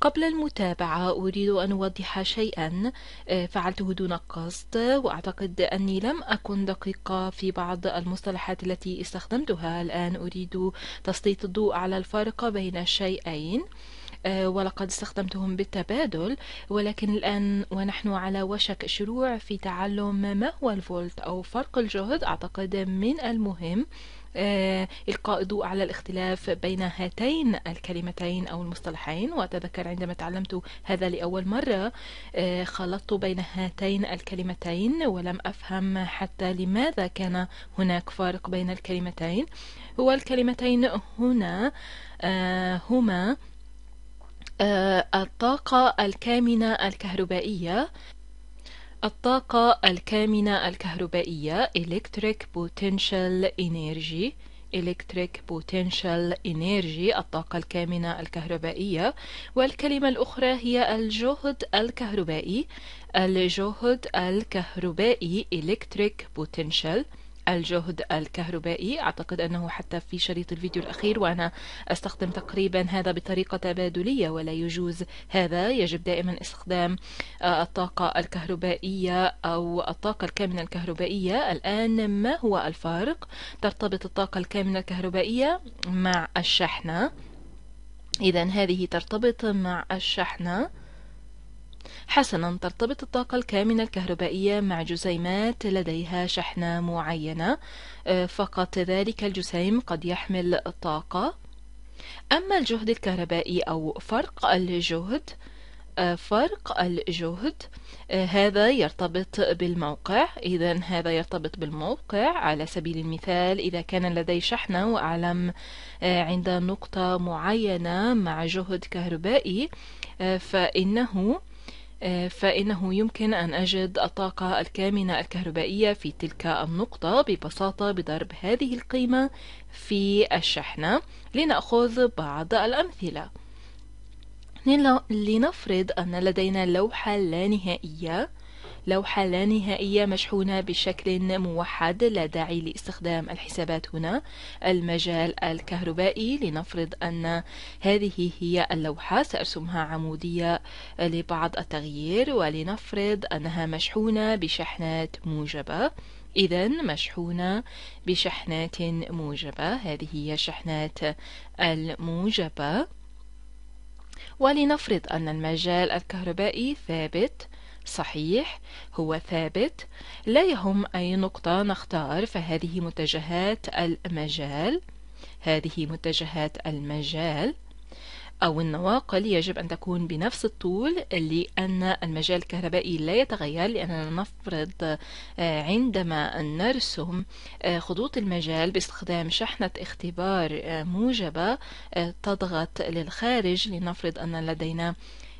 قبل المتابعة أريد أن أوضح شيئا آه، فعلته دون قصد وأعتقد أني لم أكن دقيقة في بعض المصطلحات التي استخدمتها الآن أريد تسليط الضوء على الفارق بين الشيئين آه، ولقد استخدمتهم بالتبادل ولكن الآن ونحن على وشك الشروع في تعلم ما هو الفولت أو فرق الجهد أعتقد من المهم آه، إلقاء ضوء على الاختلاف بين هاتين الكلمتين أو المصطلحين وأتذكر عندما تعلمت هذا لأول مرة آه، خلطت بين هاتين الكلمتين ولم أفهم حتى لماذا كان هناك فارق بين الكلمتين والكلمتين هنا هما آه، الطاقة الكامنة الكهربائية الطاقة الكامنة الكهربائية electric potential energy electric potential energy الطاقة الكامنة الكهربائية والكلمة الأخرى هي الجهد الكهربائي الجهد الكهربائي electric potential الجهد الكهربائي أعتقد أنه حتى في شريط الفيديو الأخير وأنا أستخدم تقريبا هذا بطريقة تبادلية ولا يجوز هذا يجب دائما استخدام آه، الطاقة الكهربائية أو الطاقة الكامنة الكهربائية الآن ما هو الفارق ترتبط الطاقة الكامنة الكهربائية مع الشحنة إذا هذه ترتبط مع الشحنة حسنا ترتبط الطاقة الكامنة الكهربائية مع جسيمات لديها شحنة معينة آه، فقط ذلك الجسيم قد يحمل طاقة أما الجهد الكهربائي أو فرق الجهد آه، فرق الجهد آه، هذا يرتبط بالموقع إذا هذا يرتبط بالموقع على سبيل المثال إذا كان لدي شحنة وأعلم عند نقطة معينة مع جهد كهربائي فإنه آه، فإنه يمكن أن أجد الطاقة الكامنة الكهربائية في تلك النقطة ببساطة بضرب هذه القيمة في الشحنة لنأخذ بعض الأمثلة لنفرض أن لدينا لوحة لا نهائية لوحة لا نهائية مشحونة بشكل موحد لا داعي لاستخدام الحسابات هنا المجال الكهربائي لنفرض أن هذه هي اللوحة سأرسمها عمودية لبعض التغيير ولنفرض أنها مشحونة بشحنات موجبة إذا مشحونة بشحنات موجبة هذه هي الشحنات الموجبة ولنفرض أن المجال الكهربائي ثابت صحيح هو ثابت لا يهم أي نقطة نختار فهذه متجهات المجال هذه متجهات المجال أو النواقل يجب أن تكون بنفس الطول لأن المجال الكهربائي لا يتغير لأننا نفرض آه، عندما نرسم آه، خطوط المجال باستخدام شحنة اختبار آه، موجبة تضغط للخارج لنفرض أن لدينا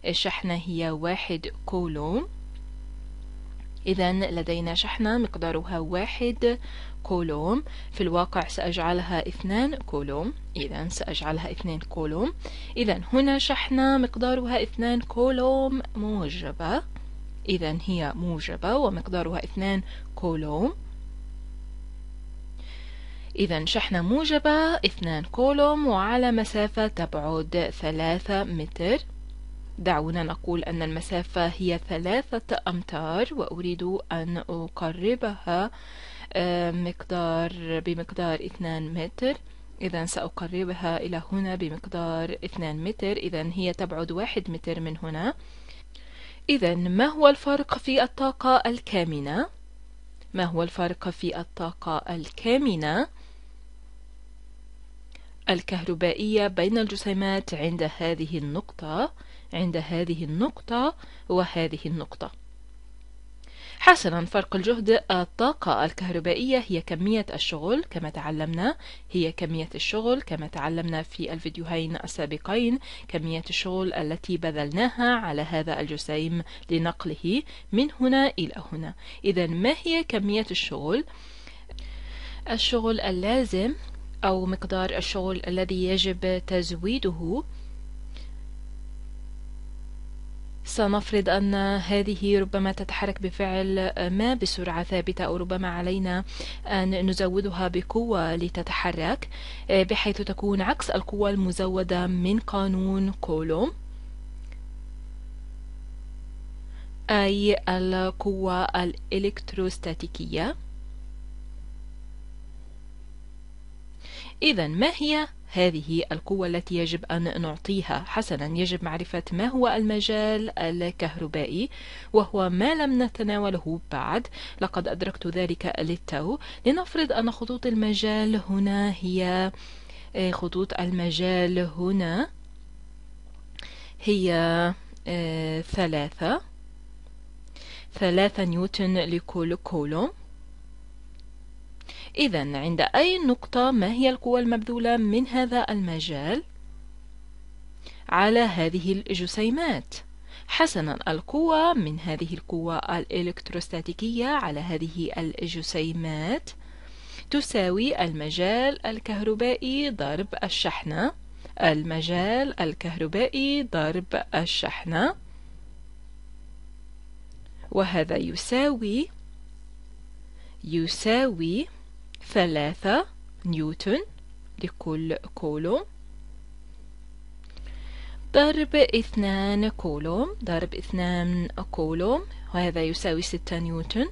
الشحنة هي واحد كولوم إذا لدينا شحنة مقدارها واحد كولوم في الواقع سأجعلها اثنان كولوم إذا سأجعلها اثنين كولوم إذا هنا شحنة مقدارها اثنان كولوم موجبة إذا هي موجبة ومقدارها اثنان كولوم إذا شحنة موجبة اثنان كولوم وعلى مسافة تبعد ثلاثة متر دعونا نقول أن المسافة هي ثلاثة أمتار وأريد أن أقربها آه، مقدار بمقدار 2 متر إذا سأقربها إلى هنا بمقدار 2 متر إذا هي تبعد واحد متر من هنا إذا ما هو الفرق في الطاقة الكامنة؟ ما هو الفرق في الطاقة الكامنة؟ الكهربائية بين الجسيمات عند هذه النقطة عند هذه النقطة وهذه النقطة حسنا فرق الجهد الطاقة الكهربائية هي كمية الشغل كما تعلمنا هي كمية الشغل كما تعلمنا في الفيديوهين السابقين كمية الشغل التي بذلناها على هذا الجسيم لنقله من هنا إلى هنا إذا ما هي كمية الشغل؟ الشغل اللازم أو مقدار الشغل الذي يجب تزويده سنفرض أن هذه ربما تتحرك بفعل ما بسرعة ثابتة أو ربما علينا أن نزودها بقوة لتتحرك آه، بحيث تكون عكس القوة المزودة من قانون كولوم أي القوة الإلكتروستاتيكية إذا ما هي هذه القوة التي يجب أن نعطيها حسنا يجب معرفة ما هو المجال الكهربائي وهو ما لم نتناوله بعد لقد أدركت ذلك للتو لنفرض أن خطوط المجال هنا هي آه، خطوط المجال هنا هي آه، ثلاثة ثلاثة نيوتن لكل كولوم إذا عند أي نقطة ما هي القوى المبذولة من هذا المجال على هذه الجسيمات؟ حسنا القوة من هذه القوة الإلكتروستاتيكية على هذه الجسيمات تساوي المجال الكهربائي ضرب الشحنة المجال الكهربائي ضرب الشحنة وهذا يساوي يساوي ثلاثة نيوتن لكل كولوم ضرب اثنان كولوم ضرب اثنان كولوم وهذا يساوي ستة نيوتن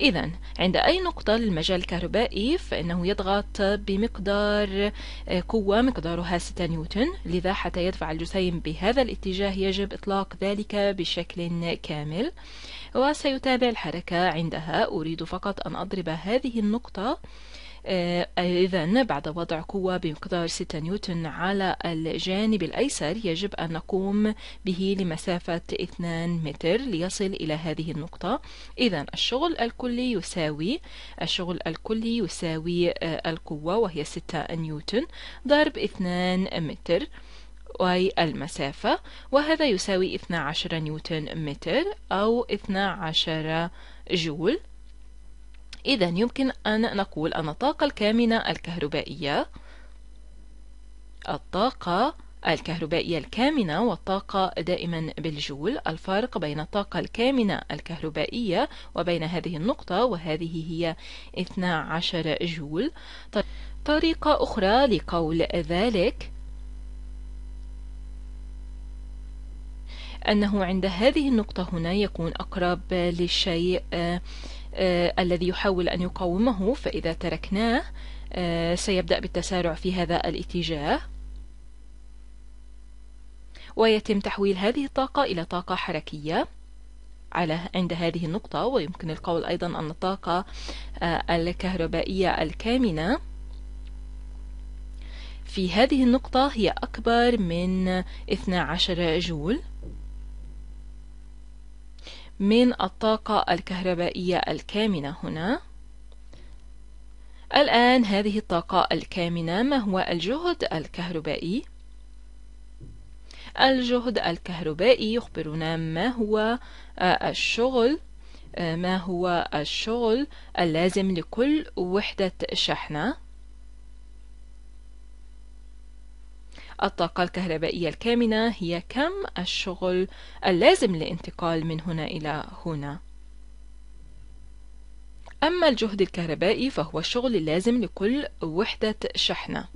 إذا عند أي نقطة للمجال الكهربائي فإنه يضغط بمقدار آه، قوة مقدارها 6 نيوتن لذا حتى يدفع الجسيم بهذا الاتجاه يجب إطلاق ذلك بشكل كامل وسيتابع الحركة عندها أريد فقط أن أضرب هذه النقطة آه، إذا بعد وضع قوة بمقدار 6 نيوتن على الجانب الأيسر يجب أن نقوم به لمسافة 2 متر ليصل إلى هذه النقطة إذا الشغل الكلي يساوي الشغل الكلي يساوي آه، القوة وهي 6 نيوتن ضرب 2 متر أي المسافة وهذا يساوي 12 نيوتن متر أو 12 جول إذا يمكن أن نقول أن الطاقة الكامنة الكهربائية الطاقة الكهربائية الكامنة والطاقة دائما بالجول الفرق بين الطاقة الكامنة الكهربائية وبين هذه النقطة وهذه هي 12 جول طريقة أخرى لقول ذلك أنه عند هذه النقطة هنا يكون أقرب للشيء آه، آه، الذي يحاول أن يقاومه فإذا تركناه آه، سيبدأ بالتسارع في هذا الاتجاه ويتم تحويل هذه الطاقة إلى طاقة حركية على عند هذه النقطة ويمكن القول أيضا أن الطاقة آه، الكهربائية الكامنة في هذه النقطة هي أكبر من 12 جول من الطاقة الكهربائية الكامنة هنا الآن هذه الطاقة الكامنة ما هو الجهد الكهربائي؟ الجهد الكهربائي يخبرنا ما هو آه، الشغل آه، ما هو الشغل اللازم لكل وحدة شحنة الطاقة الكهربائية الكامنة هي كم الشغل اللازم للانتقال من هنا إلى هنا أما الجهد الكهربائي فهو الشغل اللازم لكل وحدة شحنة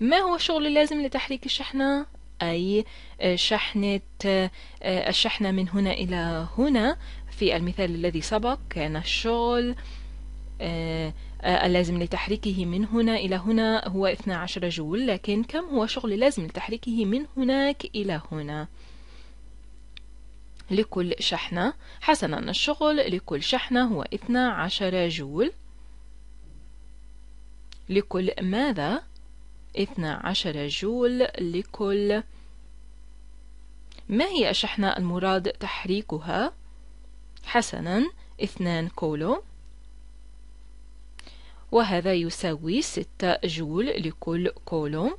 ما هو الشغل اللازم لتحريك الشحنة؟ أي آه، شحنة آه، الشحنة من هنا إلى هنا في المثال الذي سبق كان الشغل اللازم آه، آه، لتحريكه من هنا إلى هنا هو 12 جول لكن كم هو شغل لازم لتحريكه من هناك إلى هنا لكل شحنة حسنا الشغل لكل شحنة هو 12 جول لكل ماذا 12 جول لكل ما هي الشحنة المراد تحريكها حسنا 2 كولو وهذا يساوي 6 جول لكل كولوم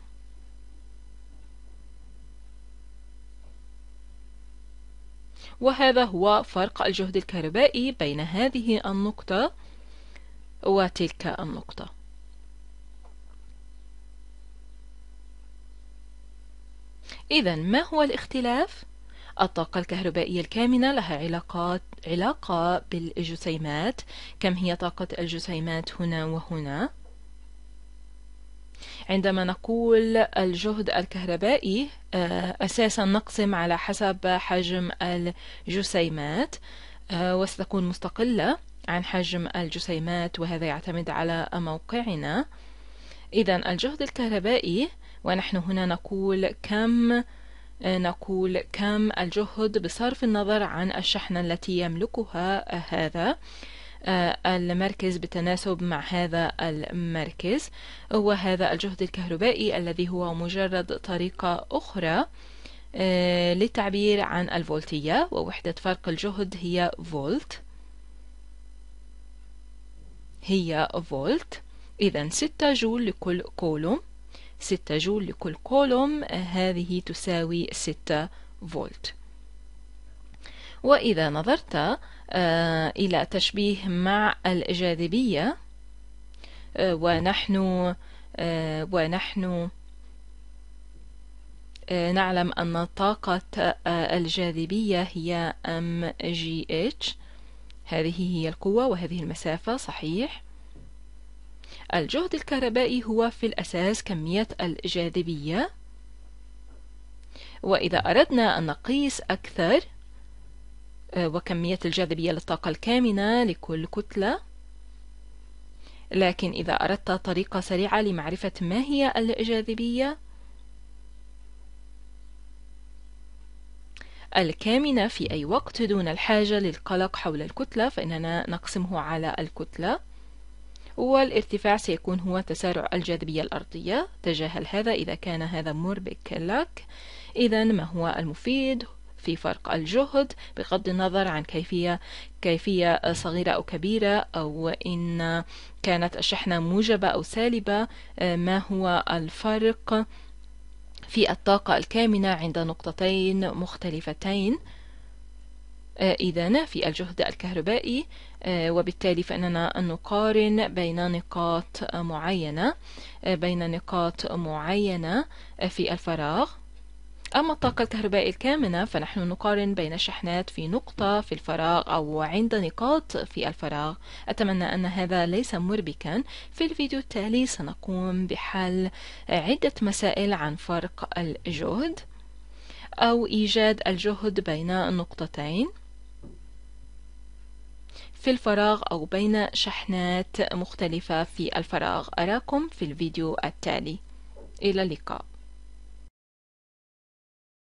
وهذا هو فرق الجهد الكهربائي بين هذه النقطة وتلك النقطة إذا ما هو الاختلاف؟ الطاقة الكهربائية الكامنة لها علاقات علاقة بالجسيمات كم هي طاقة الجسيمات هنا وهنا عندما نقول الجهد الكهربائي آه، أساسا نقسم على حسب حجم الجسيمات آه، وستكون مستقلة عن حجم الجسيمات وهذا يعتمد على موقعنا إذا الجهد الكهربائي ونحن هنا نقول كم آه، نقول كم الجهد بصرف النظر عن الشحنة التي يملكها هذا آه، المركز بالتناسب مع هذا المركز وهذا الجهد الكهربائي الذي هو مجرد طريقة أخرى آه، للتعبير عن الفولتية ووحدة فرق الجهد هي فولت هي فولت إذا ستة جول لكل كولوم 6 جول لكل كولوم هذه تساوي 6 فولت وإذا نظرت آه، إلى تشبيه مع الجاذبية آه، ونحن آه، ونحن نعلم أن طاقة الجاذبية هي ام جي اتش هذه هي القوة وهذه المسافة صحيح الجهد الكهربائي هو في الأساس كمية الجاذبية وإذا أردنا أن نقيس أكثر آه، وكمية الجاذبية للطاقة الكامنة لكل كتلة لكن إذا أردت طريقة سريعة لمعرفة ما هي الجاذبية الكامنة في أي وقت دون الحاجة للقلق حول الكتلة فإننا نقسمه على الكتلة والارتفاع سيكون هو تسارع الجاذبية الأرضية تجاهل هذا إذا كان هذا مربك لك إذا ما هو المفيد في فرق الجهد بغض النظر عن كيفية كيفية صغيرة أو كبيرة أو إن كانت الشحنة موجبة أو سالبة آه، ما هو الفرق في الطاقة الكامنة عند نقطتين مختلفتين إذا في الجهد الكهربائي آه، وبالتالي فإننا نقارن بين نقاط معينة آه، بين نقاط معينة آه، في الفراغ أما الطاقة الكهربائية الكامنة فنحن نقارن بين شحنات في نقطة في الفراغ أو عند نقاط في الفراغ أتمنى أن هذا ليس مربكا في الفيديو التالي سنقوم بحل عدة مسائل عن فرق الجهد أو إيجاد الجهد بين نقطتين في الفراغ أو بين شحنات مختلفة في الفراغ أراكم في الفيديو التالي إلى اللقاء